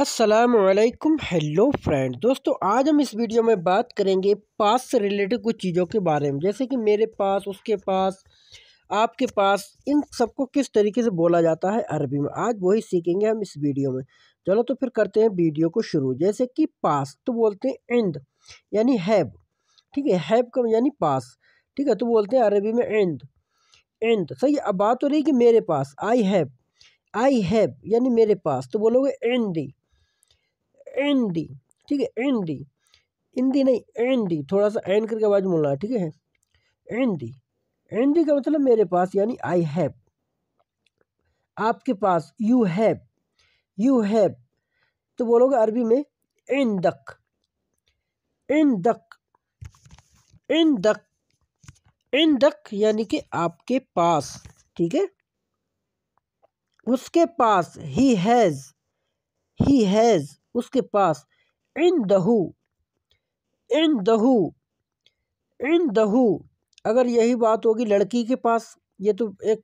असलकम hello friend दोस्तों आज हम इस वीडियो में बात करेंगे पास से रिलेटेड कुछ चीज़ों के बारे में जैसे कि मेरे पास उसके पास आपके पास इन सबको किस तरीके से बोला जाता है अरबी में आज वही सीखेंगे हम इस वीडियो में चलो तो फिर करते हैं वीडियो को शुरू जैसे कि पास तो बोलते हैं इंद यानी हैब ठीक है हैब का यानी पास ठीक है तो बोलते हैं अरबी में इंद इंद सही अब बात हो रही है कि मेरे पास आई हैब आई हैब यानी मेरे पास तो बोलोगे इंदी एन डी ठीक है एन डी नहीं एन डी थोड़ा सा एन करके आवाज़ बोलना ठीक है एन डी एन डी का मतलब मेरे पास यानी आई हैव आपके पास यू हैव यू हैव तो बोलोगे अरबी में एन दक एन दक एन दक एन दक यानी कि आपके पास ठीक है उसके पास ही हैज़ ही हैज़ उसके पास इन दहू इन दहू इन दहू अगर यही बात होगी लड़की के पास ये तो एक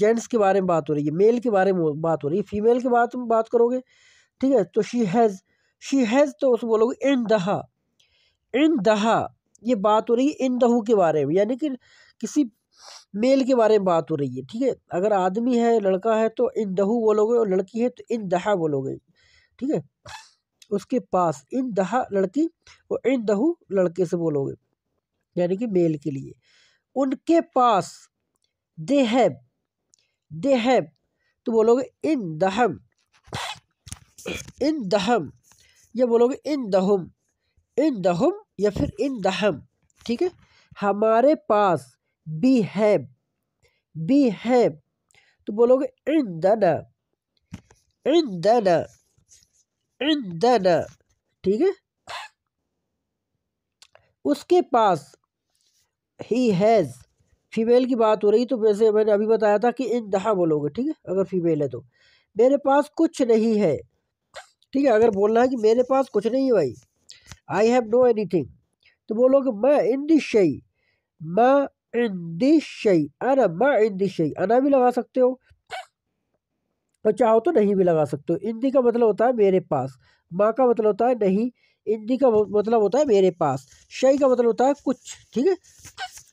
जेंट्स के बारे में बात हो रही है मेल के बारे में बात हो रही है फीमेल के बात में बात करोगे ठीक है तो शी हैज़ शी हैज़ तो उसको बोलोगे इन दहा इन दहा ये बात हो रही है इन दहू के बारे में यानी कि किसी मेल के बारे में बात हो रही है ठीक है अगर आदमी है लड़का है तो इन दहू बोलोगे और लड़की है तो इन दहा बोलोगे ठीक है उसके पास इन दहा लड़की और इन दहू लड़के से बोलोगे यानी कि मेल के लिए उनके पास दे है दे हैव तो बोलोगे इन दहम इन दहम या बोलोगे इन दहम इन दहम या फिर इन दहम ठीक है हमारे पास बी हैव बी हैव तो बोलोगे इन दना इन दना इंदन ठीक है उसके पास ही हैज़ फीमेल की बात हो रही तो वैसे मैंने अभी बताया था कि इन दहा बोलोगे ठीक है अगर फीमेल है तो मेरे पास कुछ नहीं है ठीक है अगर बोलना है कि मेरे पास कुछ नहीं है भाई I have no anything तो बोलोगे मैं इन दिस शई मैं इन दिस शई अना मैं इन दिस शई अना भी लगा सकते हो तो चाहो तो नहीं भी लगा सकते हो इंदी का मतलब होता है मेरे पास माँ का मतलब होता है नहीं इंदी का मतलब, मतलब होता है मेरे पास शई का मतलब होता है कुछ ठीक है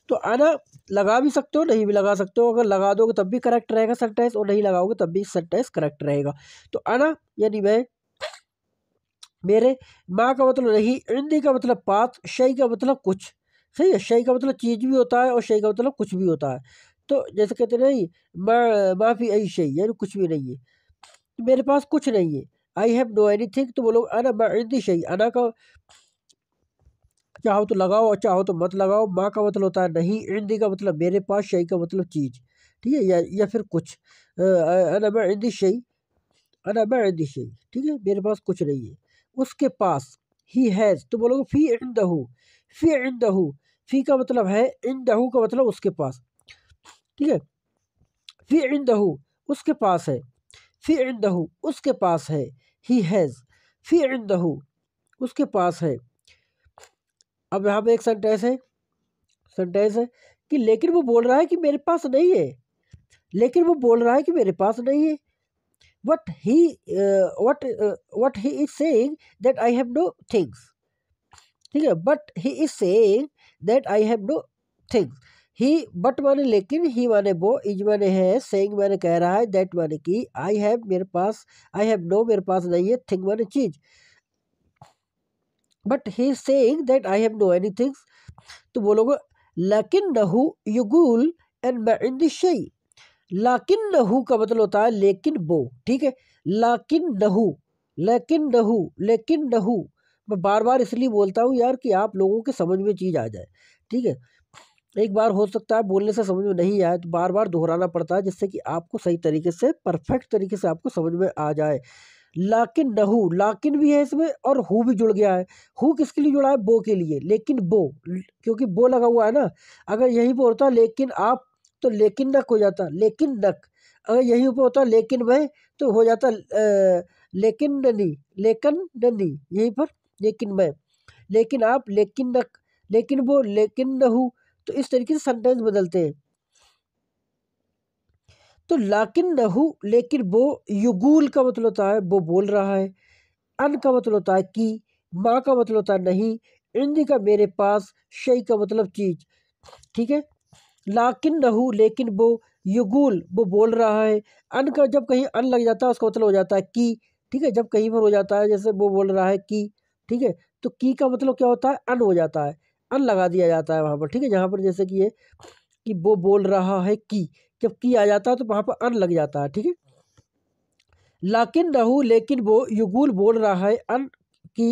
तो आना लगा भी सकते हो नहीं भी लगा सकते हो अगर लगा दोगे तब भी करेक्ट रहेगा सेंटेंस और नहीं लगाओगे तब भी सेंटेंस करेक्ट रहेगा तो आना यानी मैं मेरे माँ का मतलब नहीं इंदी का मतलब पास शई का मतलब कुछ सही है शही का मतलब चीज़ भी होता है और शही का मतलब कुछ भी होता है तो जैसे कहते नहीं माफ़ी मा आई शही यानी कुछ भी नहीं है तो मेरे पास कुछ नहीं है I have no anything तो वो लोग अना मैं शही अना का चाहो तो लगाओ और चाहो तो मत लगाओ माँ का मतलब होता है नहीं इंदी का मतलब मेरे पास शही का मतलब चीज़ ठीक है या या फिर कुछ अनामा इंदी शही अनामा इंदी शही ठीक है मेरे पास कुछ नहीं है उसके पास ही हैज़ तो बोलोगे फ़ी इंदू फ़ी इंदू फ़ी का मतलब है इंदू का मतलब उसके पास ठीक है फी इन उसके पास है फी इन उसके पास है ही हैज़ फी इन उसके पास है अब यहाँ पे एक सेंटेंस है सेंटेंस है कि लेकिन वो बोल रहा है कि मेरे पास नहीं है लेकिन वो बोल रहा है कि मेरे पास नहीं है what he what what he is saying that I have no things ठीक है but he is saying that I have no things he but माने लेकिन ही माने वो इज माने है सेंग माने कह रहा है दैट माने कि आई हैव मेरे पास आई हैव नो मेरे पास नहीं है थिंग माने चीज but he saying that I have no any things तो बोलोगे लेकिन नहू युगुल एंड मै इन शई लाकिन नहू का मतलब होता है लेकिन वो ठीक है लाकिन नहू लेकिन नहू लेकिन नहू मैं बार बार इसलिए बोलता हूँ यार कि आप लोगों के समझ में चीज़ आ जाए ठीक है एक बार हो सकता है बोलने से समझ में नहीं आए तो बार बार दोहराना पड़ता है जिससे कि आपको सही तरीके से परफेक्ट तरीके से आपको समझ में आ जाए लाकिन नहू लाकिन भी है इसमें और हु भी जुड़ गया है हु किसके लिए जुड़ा है बो के लिए लेकिन बो क्योंकि बो लगा हुआ है ना अगर यहीं पर होता लेकिन आप तो लेकिन नक हो जाता लेकिन नक अगर यहीं पर होता लेकिन वह तो हो जाता लेकिन ननी लेकिन ननी यहीं पर लेकिन मैं लेकिन आप लेकिन नक लेकिन वो लेकिन नहू तो इस तरीके से सेंटेंस बदलते हैं तो लाकिन नहु लेकिन वो युगूल का मतलब होता है वो बोल रहा है अन का मतलब होता है कि माँ का मतलब होता है नहीं इंद का मेरे पास शई का मतलब चीज ठीक है लाकिन नहु लेकिन वो युगूल वो बोल रहा है अन का जब कहीं अन लग जाता है उसका मतलब हो जाता है कि ठीक है जब कहीं पर हो जाता है जैसे वो बोल रहा है कि ठीक है तो की का मतलब क्या होता है अन हो जाता है अन लगा दिया जाता है वहाँ पर ठीक है जहाँ पर जैसे कि ये कि वो बोल रहा है कि जब की आ जाता है तो वहाँ पर अन लग जाता है ठीक है लाकिन रहू लेकिन वो युगुल बोल रहा है अन की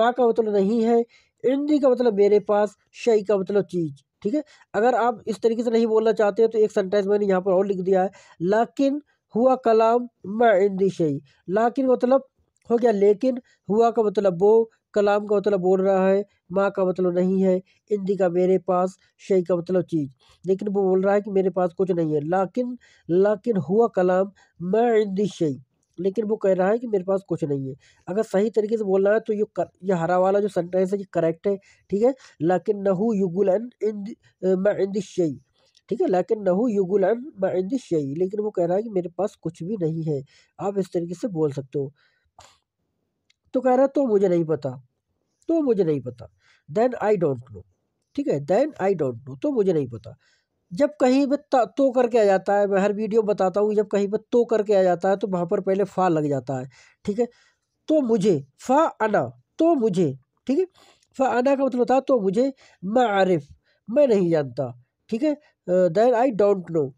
माँ का मतलब नहीं है इंदी का मतलब मेरे पास शई का मतलब चीज़ ठीक है अगर आप इस तरीके से नहीं बोलना चाहते हैं तो एक सेंटेंस मैंने यहाँ पर और लिख दिया है लाकिन हुआ कलाम मैं इंदी शई लाकिन मतलब हो गया लेकिन हुआ का मतलब वो कलाम का मतलब बोल रहा है माँ का मतलब नहीं है इंदी का मेरे पास शई का मतलब चीज़ लेकिन वो बोल रहा है कि मेरे पास कुछ नहीं है लाकिन लाकिन हुआ कलाम मैं इंदी शई लेकिन वो कह रहा है कि मेरे पास कुछ नहीं है अगर सही तरीके से बोलना है तो ये कर, ये हरा वाला जो सेंटेंस है ये करेक्ट है ठीक है लाकिन नहू युगुल मैं इंदी शई ठीक है लेकिन नहू युगुल मैं इंदी शई लेकिन वो कह रहा है कि मेरे पास कुछ भी नहीं है आप इस तरीके से बोल सकते हो तो कह रहा तो मुझे नहीं पता तो मुझे नहीं पता देन आई डोंट नो ठीक है देन आई डोंट नो तो मुझे नहीं पता जब कहीं पर तो करके आ जाता है मैं हर वीडियो बताता हूँ जब कहीं पर तो करके आ जाता है तो वहाँ पर पहले फ़ा लग जाता है ठीक है तो मुझे फ़ा अना तो मुझे ठीक है फ़ा अना का मतलब होता है तो मुझे मैं आरिफ मैं नहीं जानता ठीक है देन आई डोंट नो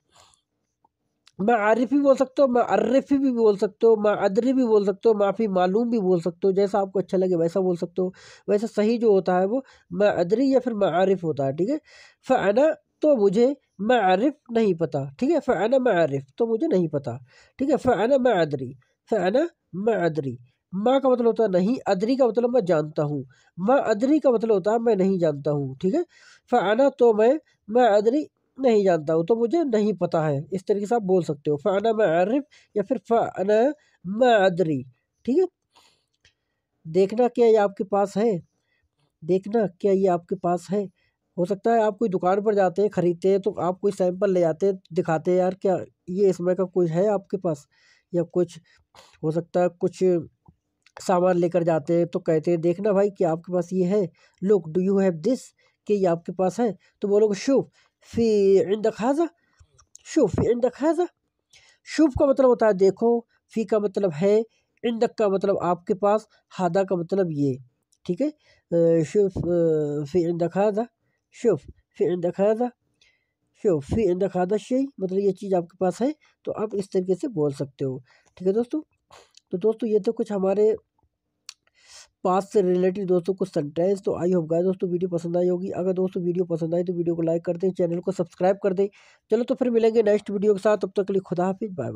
भी बोल सकते हो अर्रफ़ी भी बोल सकते हो अदरी भी बोल सकते हो माफ़ी मालूम भी बोल सकते हो जैसा आपको अच्छा लगे वैसा बोल सकते हो वैसे सही जो होता है वो मदरी या फिर मारिफ होता है ठीक है फ़ाना तो मुझे आरिफ नहीं पता ठीक है मैं आरिफ तो मुझे नहीं पता ठीक है अदरी मदरी मैं मदरी माँ का मतलब होता है नहीं अदरी का मतलब मैं जानता हूँ माँ अदरी का मतलब होता है मैं नहीं जानता हूँ ठीक है फ़ाना तो मैं मैं अदरी नहीं जानता हूँ तो मुझे नहीं पता है इस तरीके से आप बोल सकते हो फ़ाना मरफ या फिर फ़ाना मदरी ठीक है देखना क्या ये आपके पास है देखना क्या ये आपके पास है हो सकता है आप कोई दुकान पर जाते हैं ख़रीदते हैं तो आप कोई सैंपल ले जाते हैं दिखाते हैं यार क्या ये इसमें का कुछ है आपके पास या कुछ हो सकता है कुछ सामान लेकर जाते हैं तो कहते हैं देखना भाई कि आपके पास ये है look do you have this कि ये आपके पास है तो बोलोगे शुभ في عندك هذا شوف في عندك هذا शुभ का मतलब होता है देखो फी का मतलब है इंदक का मतलब आपके पास हादा का मतलब ये ठीक है शुभ फी इंदक हादा शुभ फी इंदक हादा शुभ फी इंदक हादा शही मतलब ये चीज़ आपके पास है तो आप इस तरीके से बोल सकते हो ठीक है दोस्तों तो दोस्तों ये तो कुछ हमारे पास से रिलेटेड दोस्तों कुछ सेंटेंस तो आई होप दोस्तों वीडियो पसंद आई होगी अगर दोस्तों वीडियो पसंद आई तो वीडियो को लाइक कर दें चैनल को सब्सक्राइब कर दें चलो तो फिर मिलेंगे नेक्स्ट वीडियो के साथ तब तक के लिए खुदा हाफिज़ बाय बाय